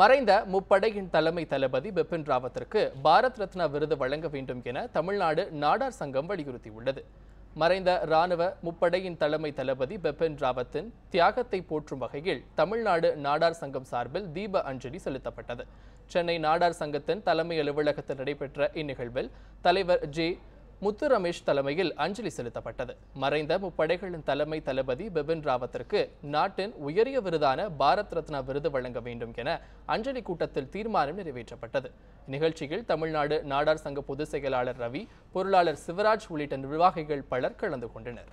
மறைந்த முப்படையின் தலைமை தளபதி பிபின் ராவத்திற்கு பாரத் ரத்னா விருது வழங்க வேண்டும் என தமிழ்நாடு நாடார் சங்கம் வலியுறுத்தியுள்ளது மறைந்த ராணுவ முப்படையின் தலைமை தளபதி பிபின் ராவத்தின் தியாகத்தை போற்றும் வகையில் தமிழ்நாடு நாடார் சங்கம் சார்பில் தீப அஞ்சலி செலுத்தப்பட்டது சென்னை நாடார் சங்கத்தின் தலைமை அலுவலகத்தில் நடைபெற்ற இந்நிகழ்வில் தலைவர் ஜே முத்து ரமேஷ் தலைமையில் அஞ்சலி செலுத்தப்பட்டது மறைந்த முப்படைகளின் தலைமை தளபதி பிபின் ராவத்திற்கு நாட்டின் உயரிய விருதான பாரத் ரத்னா விருது வழங்க வேண்டும் என அஞ்சலி கூட்டத்தில் தீர்மானம் நிறைவேற்றப்பட்டது நிகழ்ச்சியில் தமிழ்நாடு நாடார் சங்க பொதுச் செயலாளர் ரவி பொருளாளர் சிவராஜ் உள்ளிட்ட நிர்வாகிகள் பலர் கலந்து கொண்டனர்